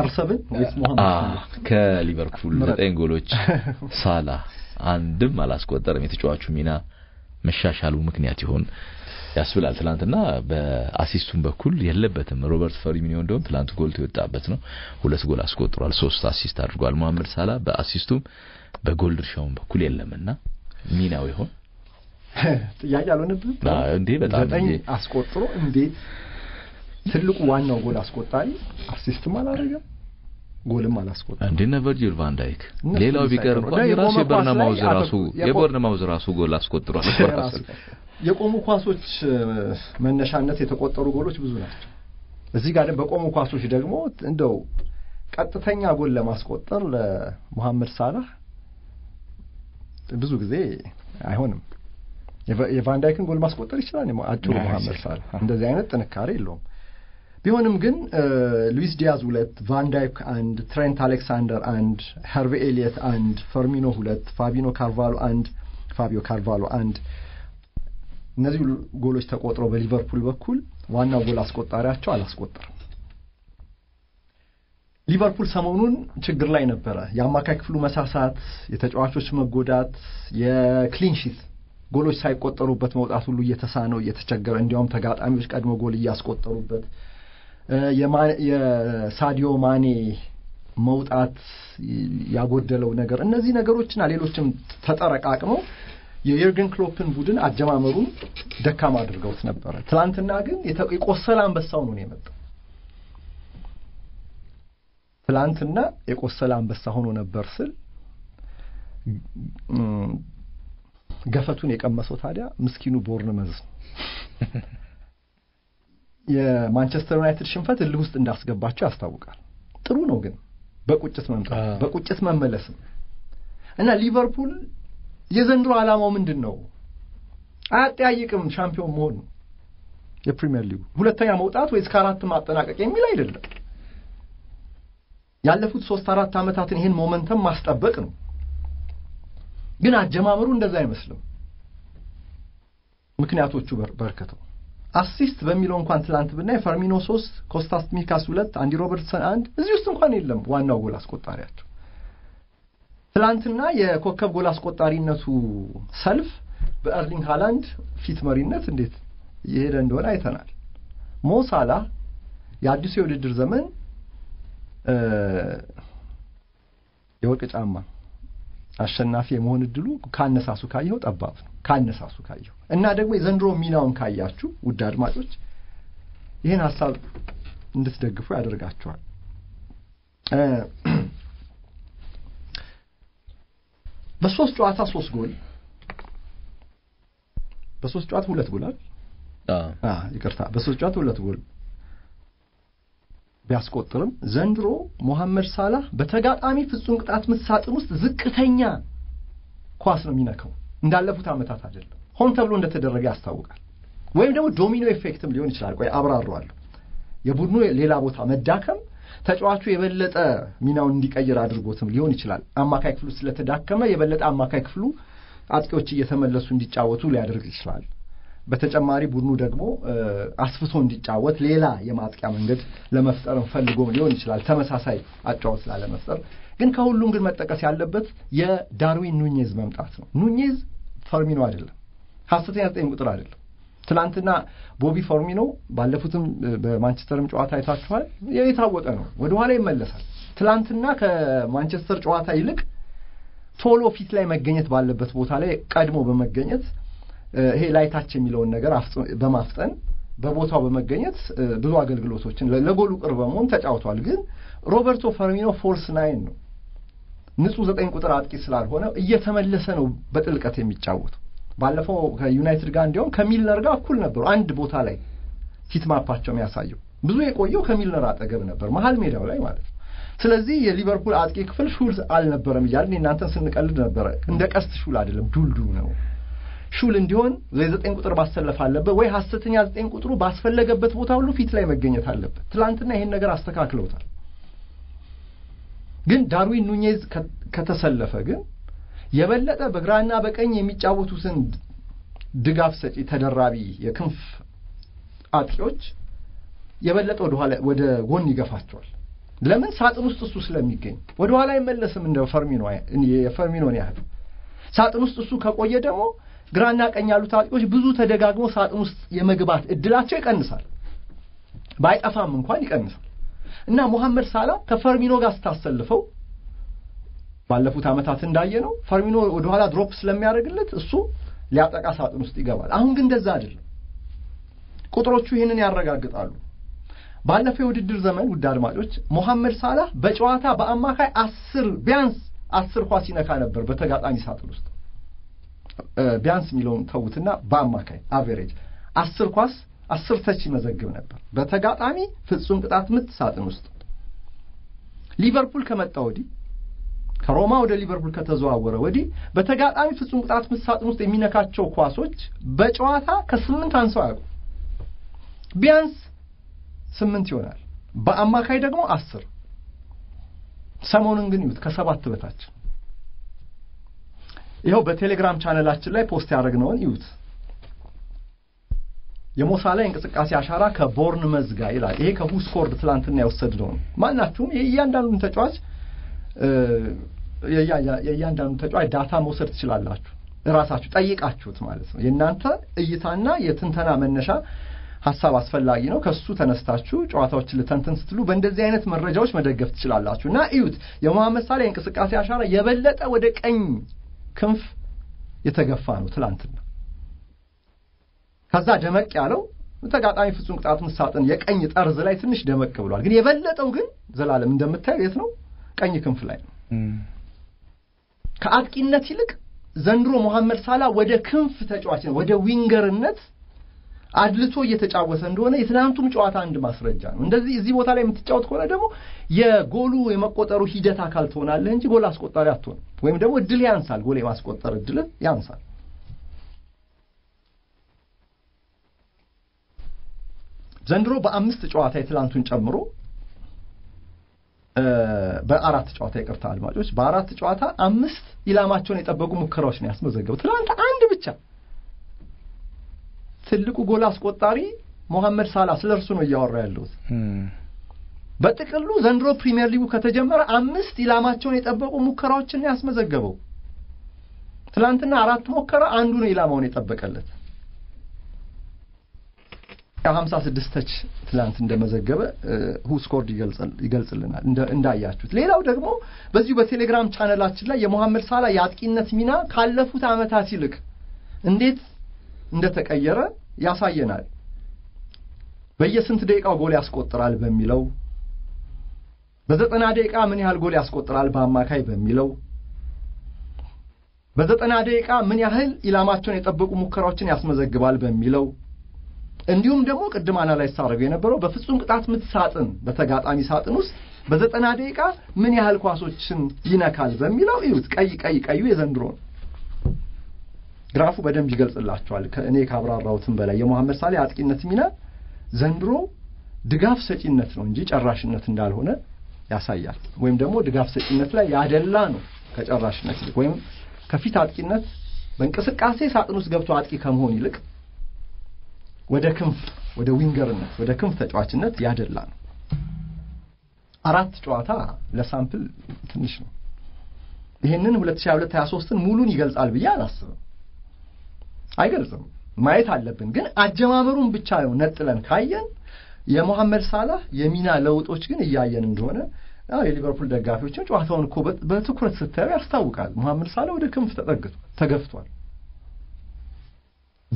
አርሰብን ወይስ ከሊቨርፑል ዘጠኝ ጎሎች ሳላ አንድም አላስቆጠርም። የተጫዋቹ ሚና መሻሻሉ ምክንያት ይሆን ያስብላል። ትላንትና በአሲስቱም በኩል የለበትም። ሮበርት ፈሪሚኒ እንደውም ትላንት ጎልቶ የወጣበት ነው። ሁለት ጎል አስቆጥሯል፣ ሶስት አሲስት አድርጓል። መሐመድ ሳላ በአሲስቱም በጎል ድርሻውም በኩል የለምና ሚናው ይሆን ጥያቄ አልሆነብህም እንዴ? በጣም ዘጠኝ አስቆጥሮ እንዴ! ትልቁ ዋናው ጎል አስቆጣሪ አሲስትም አላደረገም። ጎልም አላስቆጠረም። እንደነ ቨርጂል ቫን ዳይክ ሌላው ቢቀር እንኳን የራሱ የበርነማውዝ ራሱ የበርነማውዝ ራሱ ጎል አስቆጥሯል። የቆሙ ኳሶች መነሻነት የተቆጠሩ ጎሎች ብዙ ናቸው። እዚህ ጋር ደግሞ በቆሙ ኳሶች ደግሞ እንደው ቀጥተኛ ጎል ለማስቆጠር ለሙሐመድ ሳላህ ብዙ ጊዜ አይሆንም። የቫንዳይክን ጎል ማስቆጠር ይችላል። አጭሩ ሙሐመድ ሳላህ እንደዚህ አይነት ጥንካሬ የለውም። ቢሆንም ግን ሉዊስ ዲያዝ ሁለት፣ ቫንዳይክ አንድ፣ ትሬንት አሌክሳንደር አንድ፣ ሀርቪ ኤልየት አንድ፣ ፈርሚኖ ሁለት፣ ፋቢኖ ካርቫሎ አንድ፣ ፋቢዮ ካርቫሎ አንድ እነዚህ ጎሎች ተቆጥረው በሊቨርፑል በኩል ዋናው ጎል አስቆጣሪያቸው አላስቆጠርም። ሊቨርፑል ሰሞኑን ችግር ላይ ነበረ። የአማካይ ክፍሉ መሳሳት፣ የተጫዋቾች መጎዳት፣ የክሊንሺት ጎሎች ሳይቆጠሩበት መውጣት ሁሉ እየተሳነው እየተቸገረ እንዲያውም ተጋጣሚዎች ቀድሞ ጎል እያስቆጠሩበት የሳዲዮ ማኔ መውጣት ያጎደለው ነገር እነዚህ ነገሮችና ሌሎችም ተጠረቃቅመው የዩርገን ክሎፕን ቡድን አጀማመሩን ደካማ አድርገውት ነበረ። ትላንትና ግን የቆሰለ አንበሳው ነው የመጣው። ትላንትና የቆሰለ አንበሳ ሆኖ ነበር ስል ገፈቱን የቀመሰው ታዲያ ምስኪኑ ቦርንመዝ ነው። የማንቸስተር ዩናይትድ ሽንፈት እልህ ውስጥ እንዳስገባቸው ያስታውቃል። ጥሩ ነው ግን በቁጭት መምጣት በቁጭት መመለስ እና ሊቨርፑል የዘንድሮ ዓላማው ምንድን ነው? አያጠያይቅም። ሻምፒዮን መሆን የፕሪምየር ሊጉ ሁለተኛ መውጣት ወይስ ከአራት ማጠናቀቅ የሚል አይደለም። ያለፉት ሶስት አራት ዓመታትን ይህን ሞመንተም ማስጠበቅ ነው። ግን አጀማመሩ እንደዛ አይመስልም። ምክንያቶቹ በርክተው አሲስት በሚለው እንኳን ትላንት ብናይ ፈርሚኖ ሶስት፣ ኮስታስ ሚካስ ሁለት፣ አንዲ ሮበርትሰን አንድ። እዚህ ውስጥ እንኳን የለም ዋናው ጎል አስቆጣሪያቸው። ትላንትና የኮከብ ጎል አስቆጣሪነቱ ሰልፍ በእርሊንግ ሃላንድ ፊት መሪነት እንዴት እየሄደ እንደሆነ አይተናል። ሞሳላ የአዲሱ የውድድር ዘመን የወርቅ ጫማ አሸናፊ የመሆን እድሉ ካነሳሱ ካየው ጠባብ ነው። ካነሳሱ ካየው እና ደግሞ የዘንድሮ ሚናውን ካያችሁ ውድ አድማጮች ይህን ሀሳብ እንድትደግፉ ያደርጋችኋል። በሶስት ጨዋታ ሶስት ጎል በሶስት ጨዋታ ሁለት ጎል ይቅርታ፣ በሶስት ጨዋታ ሁለት ጎል ቢያስቆጥርም ዘንድሮ ሞሐመድ ሳላህ በተጋጣሚ ፍጹም ቅጣት ምሳጥን ውስጥ ዝቅተኛ ኳስ ነው የሚነካው። እንዳለፉት ዓመታት አይደለም፣ ሆን ተብሎ እንደተደረገ ያስታውቃል። ወይም ደግሞ ዶሚኖ ኤፌክትም ሊሆን ይችላል። ቆይ አብራራዋለሁ። የቡድኑ ሌላ ቦታ መዳከም ተጫዋቹ የበለጠ ሚናውን እንዲቀይር አድርጎትም ሊሆን ይችላል። አማካይ ክፍሉ ስለተዳከመ የበለጠ አማካይ ክፍሉ አጥቂዎች እየተመለሱ እንዲጫወቱ ሊያደርግ ይችላል። በተጨማሪ ቡድኑ ደግሞ አስፍቶ እንዲጫወት ሌላ የማጥቂያ መንገድ ለመፍጠር ፈልጎ ሊሆን ይችላል፣ ተመሳሳይ አጫወት ስላለመፍጠር። ግን ከሁሉም ግን መጠቀስ ያለበት የዳርዊን ኑኜዝ መምጣት ነው። ኑኜዝ ፈርሚኖ አይደለም፣ ሀሰተኛ ዘጠኝ ቁጥር አይደለም። ትላንትና ቦቢ ፎርሚኖ ባለፉትም በማንቸስተርም ጨዋታ አይታችኋል። የታወቀ ነው፣ ወደኋላ ይመለሳል። ትናንትና ከማንቸስተር ጨዋታ ይልቅ ቶሎ ፊት ላይ መገኘት ባለበት ቦታ ላይ ቀድሞ በመገኘት ይሄ ላይታች የሚለውን ነገር በማፍጠን በቦታው በመገኘት ብዙ አገልግሎቶችን ለጎሉ ቅርብ በመሆን ተጫውቷል። ግን ሮበርቶ ፈርሚኖ ፎልስ ናይን ነው። ንጹህ ዘጠኝ ቁጥር አጥቂ ስላልሆነ እየተመለሰ ነው በጥልቀት የሚጫወተው። ባለፈው ከዩናይትድ ጋር እንዲሁም ከሚልነር ጋር እኩል ነበሩ። አንድ ቦታ ላይ ሂትማፓቸው የሚያሳየው ብዙ የቆየው ከሚልነር አጠገብ ነበር፣ መሀል ሜዳው ላይ ማለት ነው። ስለዚህ የሊቨርፑል አጥቂ ክፍል ሹል አልነበረም እያልን እናንተን ስንቀልድ ነበረ። እንደ ቀስት ሹል አይደለም፣ ዱልዱ ነው። ሹል እንዲሆን ዘጠኝ ቁጥር ማሰለፍ አለበት ወይ ሐሰተኛ ዘጠኝ ቁጥሩ ባስፈለገበት ቦታ ሁሉ ፊት ላይ መገኘት አለበት። ትላንትና ይሄን ነገር አስተካክለውታል። ግን ዳርዊን ኑኔዝ ከተሰለፈ ግን የበለጠ በግራና በቀኝ የሚጫወቱትን ድጋፍ ሰጪ ተደራቢ የክንፍ አጥቂዎች የበለጠ ወደኋላ ወደ ጎን ይገፋቸዋል። ለምን ሳጥን ውስጥ እሱ ስለሚገኝ ወደኋላ አይመለስም። እንደ ፈርሚኖ የፈርሚኖን ያህል ሳጥን ውስጥ እሱ ከቆየ ደግሞ ግራና ቀኝ ያሉት ታዋቂዎች ብዙ ተደጋግሞ ሳጥን ውስጥ የመግባት እድላቸው ይቀንሳል። ባይጠፋም እንኳን ይቀንሳል እና ሙሐመድ ሳላ ከፈርሚኖ ጋር ስታሰልፈው ባለፉት ዓመታት እንዳየ ነው ፈርሚኖ ወደኋላ ድሮፕ ስለሚያደርግለት እሱ ሊያጠቃ ሳጥን ውስጥ ይገባል። አሁን ግን እንደዛ አይደለም። ቁጥሮቹ ይህንን ያረጋግጣሉ። ባለፈው የውድድር ዘመን ውድ አድማጮች ሞሐመድ ሳላህ በጨዋታ በአማካይ አስር ቢያንስ አስር ኳስ ይነካ ነበር በተጋጣሚ ሳጥን ውስጥ ቢያንስ የሚለውን ተዉትና በአማካይ አቨሬጅ አስር ኳስ አስር ተች ይመዘግብ ነበር። በተጋጣሚ ፍጹም ቅጣት ምት ሳጥን ውስጥ ሊቨርፑል ከመጣ ወዲህ ከሮማ ወደ ሊቨርፑል ከተዘዋወረ ወዲህ በተጋጣሚ ፍጹም ቅጣት ምት ሳጥን ውስጥ የሚነካቸው ኳሶች በጨዋታ ከስምንት አንሰው አያውቁም። ቢያንስ ስምንት ይሆናል። በአማካይ ደግሞ አስር። ሰሞኑን ግን ይሁት ከሰባት በታች ይኸው በቴሌግራም ቻነላችን ላይ ፖስት ያደረግነውን ይዩት። የሞሳላ እንቅስቃሴ አሻራ ከቦርን መዝጋ ይላል። ይሄ ከሁስኮርድ ትላንትና የወሰድነው ነው። ማናችሁም የእያንዳንዱን ተጫዋች የእያንዳንዱን ተጫዋች ዳታ መውሰድ ትችላላችሁ። እራሳችሁ ጠይቃችሁት ማለት ነው። የእናንተ እይታና የትንተና መነሻ ሀሳብ አስፈላጊ ነው። ከሱ ተነስታችሁ ጨዋታዎችን ልተንትን ስትሉ በእንደዚህ አይነት መረጃዎች መደገፍ ትችላላችሁ እና እዩት የመሐመድ ሳላ የእንቅስቃሴ አሻራ የበለጠ ወደ ቀኝ ክንፍ የተገፋ ነው ትላንትና። ከዛ ደመቅ ያለው ተጋጣሚ ፍጹም ቅጣት ምት የቀኝ ጠርዝ ላይ ትንሽ ደመቅ ብሏል። ግን የበለጠው ግን ዘላለም እንደምታየው የት ነው? ቀኝ ክንፍ ላይ ነው። ከአጥቂነት ይልቅ ዘንድሮ መሐመድ ሳላ ወደ ክንፍ ተጫዋች ወደ ዊንገርነት አድልቶ እየተጫወተ እንደሆነ የትናንቱም ጨዋታ አንድ ማስረጃ ነው። እንደዚህ እዚህ ቦታ ላይ የምትጫወት ከሆነ ደግሞ የጎሉ የመቆጠሩ ሂደት አካል ትሆናለህ እንጂ ጎል አስቆጣሪ አትሆን፣ ወይም ደግሞ እድል ያንሳል፣ ጎል የማስቆጠር እድል ያንሳል። ዘንድሮ በአምስት ጨዋታ የትላንቱን ጨምሮ በአራት ጨዋታ ይቅርታ አድማጮች፣ በአራት ጨዋታ አምስት ኢላማቸውን የጠበቁ ሙከራዎች ነው ያስመዘገቡ። ትላንት አንድ ብቻ ትልቁ ጎል አስቆጣሪ ሞሐመድ ሳላ ስለ እርሱ ነው እያወራ ያለሁት። በጥቅሉ ዘንድሮ ፕሪሚየር ሊጉ ከተጀመረ አምስት ኢላማቸውን የጠበቁ ሙከራዎችን ነው ያስመዘገበው። ትናንትና አራት ሞከራ አንዱ ነው ኢላማውን የጠበቀለት። ሀምሳ ስድስተች ትላንት እንደመዘገበ ሁስኮርድ ይገልጽልናል እንዳያችሁት። ሌላው ደግሞ በዚሁ በቴሌግራም ቻነላችን ላይ የሞሐመድ ሳላ የአጥቂነት ሚና ካለፉት አመታት ይልቅ እንዴት እንደተቀየረ ያሳየናል። በየስንት ደቂቃው ጎል ያስቆጥራል በሚለው በዘጠና ደቂቃ ምን ያህል ጎል ያስቆጥራል በአማካይ በሚለው በዘጠና ደቂቃ ምን ያህል ኢላማቸውን የጠበቁ ሙከራዎችን ያስመዘግባል በሚለው እንዲሁም ደግሞ ቅድም አናላይዝ ሳደርገው የነበረው በፍጹም ቅጣት ምት ሳጥን በተጋጣሚ ሳጥን ውስጥ በዘጠና ደቂቃ ምን ያህል ኳሶችን ይነካል በሚለው እዩት። ቀይ ቀይ ቀዩ የዘንድሮ ነው። ግራፉ በደንብ ይገልጽላቸዋል። ከእኔ ካብራራሁትም በላይ የሞሐመድ ሳሌ አጥቂነት ሚና ዘንድሮ ድጋፍ ሰጪነት ነው እንጂ ጨራሽነት እንዳልሆነ ያሳያል። ወይም ደግሞ ድጋፍ ሰጪነት ላይ ያደላ ነው ከጨራሽነት ይልቅ ወይም ከፊት አጥቂነት በእንቅስቃሴ ሳጥን ውስጥ ገብቶ አጥቂ ከመሆን ይልቅ ወደ ክንፍ ወደ ዊንገርነት ወደ ክንፍ ተጫዋችነት ያደላ ነው። አራት ጨዋታ ለሳምፕል ትንሽ ነው። ይህንን 2022 23ን ሙሉን ይገልጻል ብዬ አላስብም። አይገልጽም። ማየት አለብን። ግን አጀማመሩን ብቻ ነው ነጥለን ካየን የሞሐመድ ሳላህ የሚና ለውጦች ግን እያየን እንደሆነ የሊቨርፑል ደጋፊዎችም ጨዋታውን እኮ በትኩረት ስታዩ ያስታውቃል። ሞሐመድ ሳላህ ወደ ክንፍ ተጠግቷል፣ ተገፍቷል።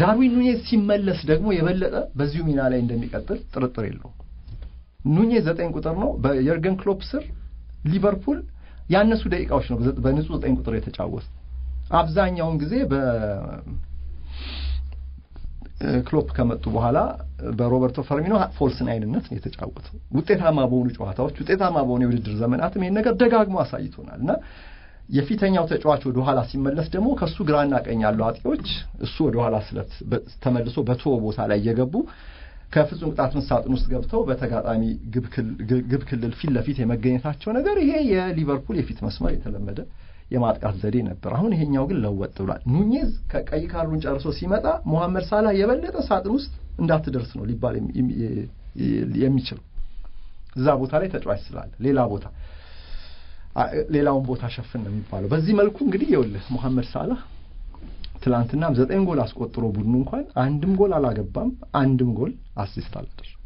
ዳርዊን ኑኔዝ ሲመለስ ደግሞ የበለጠ በዚሁ ሚና ላይ እንደሚቀጥል ጥርጥር የለውም። ኑኔዝ ዘጠኝ ቁጥር ነው። በየርገን ክሎፕ ስር ሊቨርፑል ያነሱ ደቂቃዎች ነው በንጹህ ዘጠኝ ቁጥር የተጫወተ አብዛኛውን ጊዜ ክሎፕ ከመጡ በኋላ በሮበርቶ ፈርሚኖ ፎልስ ናይንነት ነው የተጫወተው። ውጤታማ በሆኑ ጨዋታዎች፣ ውጤታማ በሆኑ የውድድር ዘመናትም ይህን ነገር ደጋግሞ አሳይቶናል እና የፊተኛው ተጫዋች ወደ ኋላ ሲመለስ ደግሞ ከእሱ ግራና ቀኝ ያሉ አጥቂዎች እሱ ወደ ኋላ ስለት ተመልሶ በቶ ቦታ ላይ እየገቡ ከፍጹም ቅጣት ምት ውስጥ ገብተው በተጋጣሚ ግብ ክልል ፊት ለፊት የመገኘታቸው ነገር ይሄ የሊቨርፑል የፊት መስመር የተለመደ የማጥቃት ዘዴ ነበር። አሁን ይሄኛው ግን ለወጥ ብሏል። ኑኝዝ ከቀይ ካርዱን ጨርሶ ሲመጣ ሞሐመድ ሳላህ የበለጠ ሳጥን ውስጥ እንዳትደርስ ነው ሊባል የሚችለው እዛ ቦታ ላይ ተጫዋች ስላለ ሌላ ቦታ ሌላውን ቦታ ሸፍን ነው የሚባለው። በዚህ መልኩ እንግዲህ ይኸውልህ ሞሐመድ ሳላህ ትላንትና ዘጠኝ ጎል አስቆጥሮ ቡድኑ እንኳን አንድም ጎል አላገባም፣ አንድም ጎል አሲስት አላደረገም።